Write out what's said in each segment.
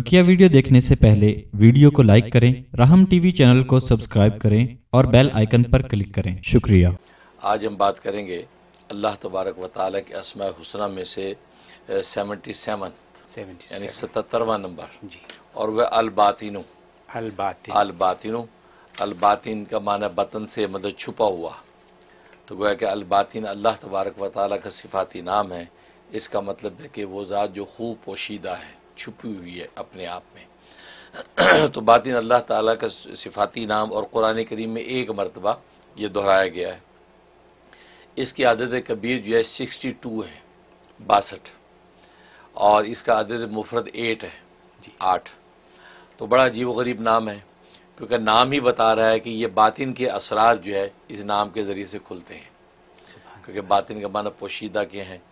बकिया वीडियो देखने से पहले वीडियो को लाइक करें राहम टीवी चैनल को सब्सक्राइब करें और बेल आइकन पर क्लिक करें शुक्रिया आज हम बात करेंगे अल्लाह तबारक व ताली के असमा हुसना में से सेवेंटी सेवन यानी सतरवा नंबर जी और वह अलबातिन अलबातिन अलबातिन का माना बतन से मतलब छुपा हुआ तो गोया कि अलबातिन अल्लाह तबारक व का सिफाती नाम है इसका मतलब है कि वो ज़ात जो खूब पोशीदा है छुपी हुई है अपने आप में तो बातिन अल्लाह ताला का सिफाती नाम और कुरान करीम में एक मरतबा ये दोहराया गया है इसकी आदत कबीर जो है सिक्सटी टू है बासठ और इसका आदत मुफरत एट है जी आठ तो बड़ा अजीब गरीब नाम है क्योंकि नाम ही बता रहा है कि ये बातिन के असरार जो है इस नाम के ज़रिए से खुलते हैं क्योंकि बातिन का माना पोशीदा के हैं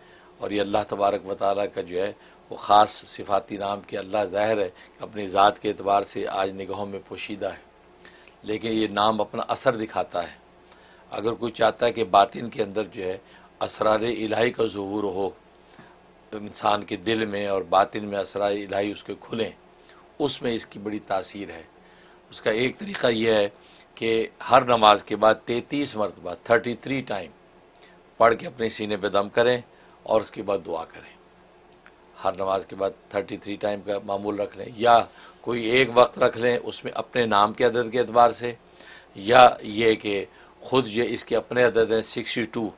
और ये अल्लाह तबारक वाली का जो है वो ख़ास सिफाती नाम के अल्लाह ज़ाहिर है अपनी ज़ात के अतबार से आज निगाहों में पोशीदा है लेकिन ये नाम अपना असर दिखाता है अगर कोई चाहता है कि बातिन के अंदर जो है असरार इलाही का जहूर हो इंसान के दिल में और बातिन में असरार इलाही उसके खुलें उसमें इसकी बड़ी तासीर है उसका एक तरीका यह है कि हर नमाज के बाद तैतीस मरतबा थर्टी थ्री टाइम पढ़ के अपने सीने पर दम करें और उसके बाद दुआ करें हर नमाज के बाद थर्टी थ्री टाइम का मामूल रख लें या कोई एक वक्त रख लें उसमें अपने नाम के अदद के अतबार से या ये कि ख़ुद ये इसके अपने अदद हैं सिक्सटी टू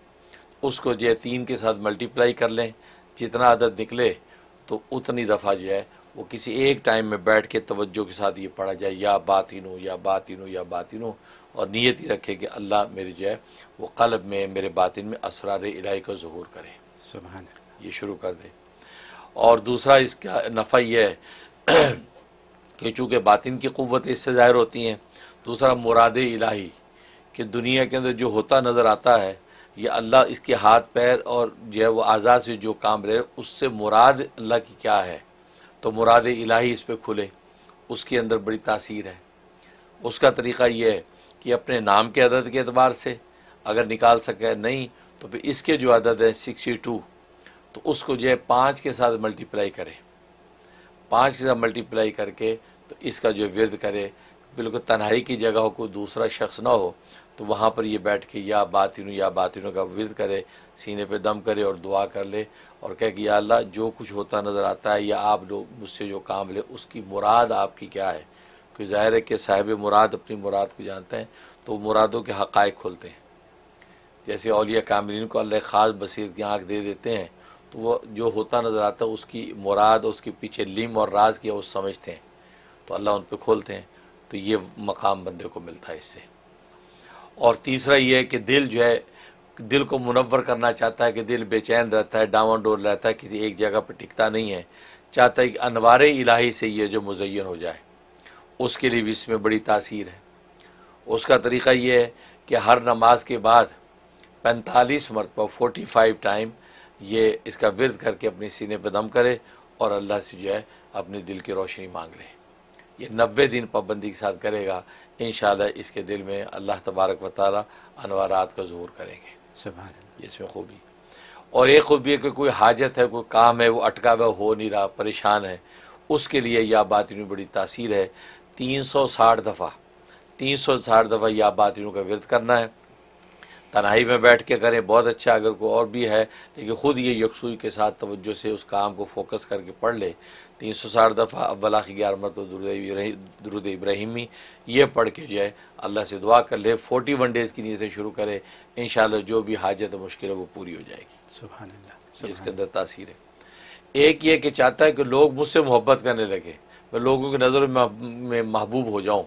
उसको जो है तीन के साथ मल्टीप्लाई कर लें जितना अदद निकले तो उतनी दफ़ा जो है वो किसी एक टाइम में बैठ के तवज्जो के साथ ये पढ़ा जाए या बातिनो या बातिनो या बातिनो और नीयत ही रखे कि अल्लाह मेरे जो है वो कलब में मेरे बातिन में असरार इलाही का जहूर सुबह ये शुरू कर दें और दूसरा इसका नफ़ा यह है कि चूँकि बातिन की क़वत इससे ज़ाहिर होती हैं दूसरा मुराद इलाही कि दुनिया के अंदर जो होता नज़र आता है ये अल्लाह इसके हाथ पैर और जो है वो आज़ाद से जो काम रहे उससे मुराद अल्लाह की क्या है तो मुराद इलाही इस पर खुले उसके अंदर बड़ी तासीर है उसका तरीक़ा यह है कि अपने नाम के अदद के अतबार से अगर निकाल सके नहीं तो फिर इसके जो अदद हैं सिक्सटी टू तो उसको जो है पाँच के साथ मल्टीप्लाई करें पाँच के साथ मल्टीप्लाई करके तो इसका जो विरद करे बिल्कुल तन्हाई की जगह हो को दूसरा शख्स ना हो तो वहाँ पर ये बैठ के या बातिनों या बातिनों का विरद करे सीने पे दम करे और दुआ कर ले और कह कि अल्लाह जो कुछ होता नज़र आता है या आप लोग मुझसे जो काम ले उसकी मुराद आपकी क्या है क्योंकि ज़ाहिर है कि साहिब मुराद अपनी मुराद को जानते हैं तो मुरादों के हक़ खुलते हैं जैसे अलिया कामिलीन को अल्लाह ख़ास बसीर की आँख दे देते हैं तो वह जो होता नज़र आता है उसकी मुराद उसके पीछे लिम और राज किया वो समझते हैं तो अल्लाह उन पर खोलते हैं तो ये मकाम बंदे को मिलता है इससे और तीसरा ये है कि दिल जो है दिल को मुनवर करना चाहता है कि दिल बेचैन रहता है डावन डोल रहता है किसी एक जगह पर टिकता नहीं है चाहता है कि अनवार इलाही से ये जो मुजैन हो जाए उसके लिए भी इसमें बड़ी तासीर है उसका तरीका ये है कि हर नमाज के बाद पैंतालीस मरतबा फोर्टी फाइव टाइम ये इसका विरद करके अपने सीने पर दम करे और अल्लाह से जो है अपने दिल की रोशनी मांग ले ये नबे दिन पाबंदी के साथ करेगा इन इसके दिल में अल्लाह तबारक व ताली अनवारात का जहूर करेंगे इसमें खूबी और एक खूबी है कि कोई हाजत है कोई काम है वो अटका हुआ हो नहीं रहा परेशान है उसके लिए यह बात बड़ी तासीर है तीन सौ साठ दफ़ा तीन सौ साठ दफ़ा या बात का विरद करना है तनाई में बैठ के करें बहुत अच्छा अगर कोई और भी है लेकिन ख़ुद ये यकसुई के साथ तवज्जो से उस काम को फोकस करके पढ़ ले तीन सौ साठ दफ़ा अव्वला की ग्यारह मरतब दुरुद इब्राहिमी ये पढ़ के जो है अल्लाह से दुआ कर ले फोर्टी वन डेज़ की नीयत से शुरू करें इन जो भी हाजत मुश्किल है वो पूरी हो जाएगी सुबह इसके अंदर तासीर है एक ये कि चाहता है कि लोग मुझसे मोहब्बत करने लगे मैं लोगों की नज़र में महबूब हो जाऊँ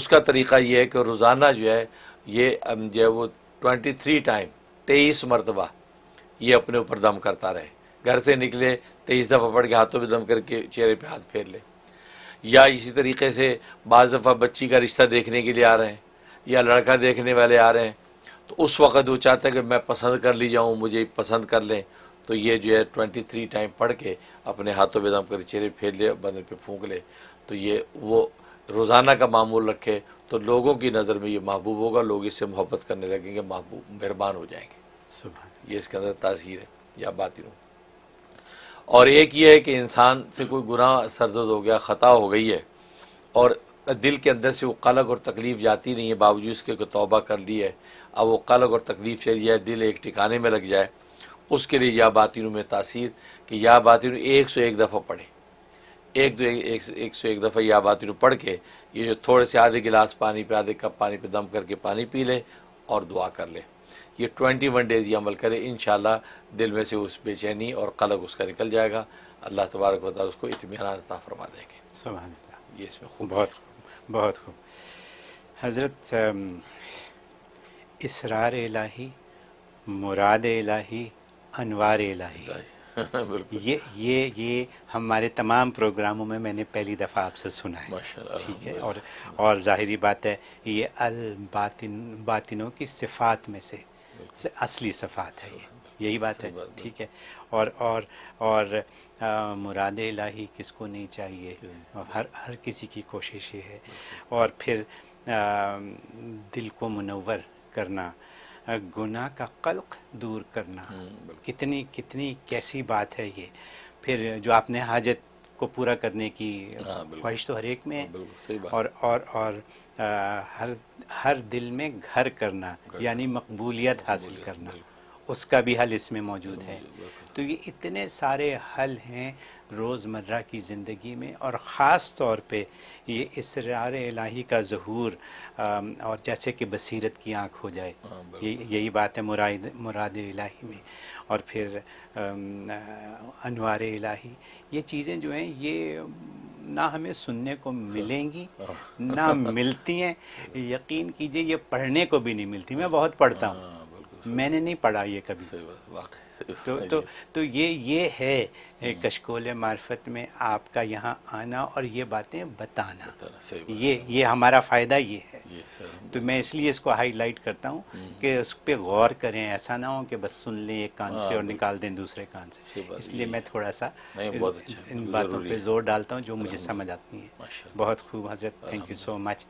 उसका तरीका ये है कि रोज़ाना जो है ये जो है वो ट्वेंटी थ्री टाइम तेईस मरतबा ये अपने ऊपर दम करता रहे घर से निकले तेईस दफ़ा पड़ के हाथों पर दम करके चेहरे पे हाथ फेर ले या इसी तरीके से बाज़ दफ़ा बच्ची का रिश्ता देखने के लिए आ रहे हैं या लड़का देखने वाले आ रहे हैं तो उस वक़्त वो चाहते हैं कि मैं पसंद कर ली जाऊँ मुझे पसंद कर लें तो ये जो है ट्वेंटी थ्री टाइम पढ़ के अपने हाथों पर दम कर चेहरे फेर ले बंदर पे फूंक ले तो ये वो रोज़ाना का मामूल रखे तो लोगों की नज़र में ये महबूब होगा लोग इससे मोहब्बत करने लगेंगे महबूब मेहरबान हो जाएंगे सुबह ये इसके अंदर तासीर है या बात ही और एक ये है कि इंसान से कोई गुनाह सरजद हो गया ख़ता हो गई है और दिल के अंदर से वो कलग और तकलीफ़ जाती नहीं है बावजूद इसके को तौबा कर ली है अब वो कलग और तकलीफ़ चली जाए दिल एक टिकाने में लग जाए उसके लिए या बातिनों में तासीर कि या बातिन एक सौ एक दफ़ा पढ़े एक दो एक, एक सौ एक दफ़ा ये आबादी पढ़ के ये जो थोड़े से आधे गिलास पानी पे आधे कप पानी पे दम करके पानी पी ले और दुआ कर ले ये ट्वेंटी वन डेज़ ये अमल करे इन दिल में से उस बेचैनी और कलक उसका निकल जाएगा अल्लाह तबारक वाल उसको इतमान फरमा देंगे ये इसमें खूब बहुत खूब बहुत खूब हज़रत इसरार इलाही मुराद इलाही अनवार इलाही ये ये ये हमारे तमाम प्रोग्रामों में मैंने पहली दफ़ा आपसे सुना है ठीक है और और ज़ाहरी बात है ये अल बातिन बातिनों की सिफात में से असली सफात है ये यही बात है ठीक है और और और मुराद इलाही किसको नहीं चाहिए और हर हर किसी की कोशिश ये है और फिर आ, दिल को मुनवर करना गुना का कल्क दूर करना हम्म, कितनी कितनी कैसी बात है ये फिर जो आपने हाजत को पूरा करने की हाँ, ख्वाहिश तो हर एक में हाँ, और और और आ, हर हर दिल में घर करना यानी मकबूलियत हासिल करना उसका भी हल इसमें मौजूद है तो ये इतने सारे हल हैं रोज़मर्रा की ज़िंदगी में और ख़ास तौर पे ये इसरार इलाही का जहूर और जैसे कि बसीरत की आँख हो जाए हाँ, ये यही बात है मुराद मुराद इलाही में और फिर अनवार इलाही ये चीज़ें जो हैं ये ना हमें सुनने को मिलेंगी हाँ। ना मिलती हैं यकीन कीजिए ये पढ़ने को भी नहीं मिलती मैं बहुत पढ़ता हूँ हाँ। मैंने नहीं पढ़ा ये कभी सही बात तो तो तो ये ये है हम्म। कशकोल मार्फत में आपका यहाँ आना और ये बातें बताना ये ये हमारा फ़ायदा ये है ये तो मैं इसलिए इसको हाईलाइट करता हूँ हम्म। कि उस पर गौर करें ऐसा ना हो कि बस सुन लें एक कान से हाँ, और निकाल दें दूसरे कान से इसलिए मैं थोड़ा सा इन अच्छा, बातों पर ज़ोर डालता हूँ जो मुझे समझ आती है बहुत खूब हजरत थैंक यू सो मच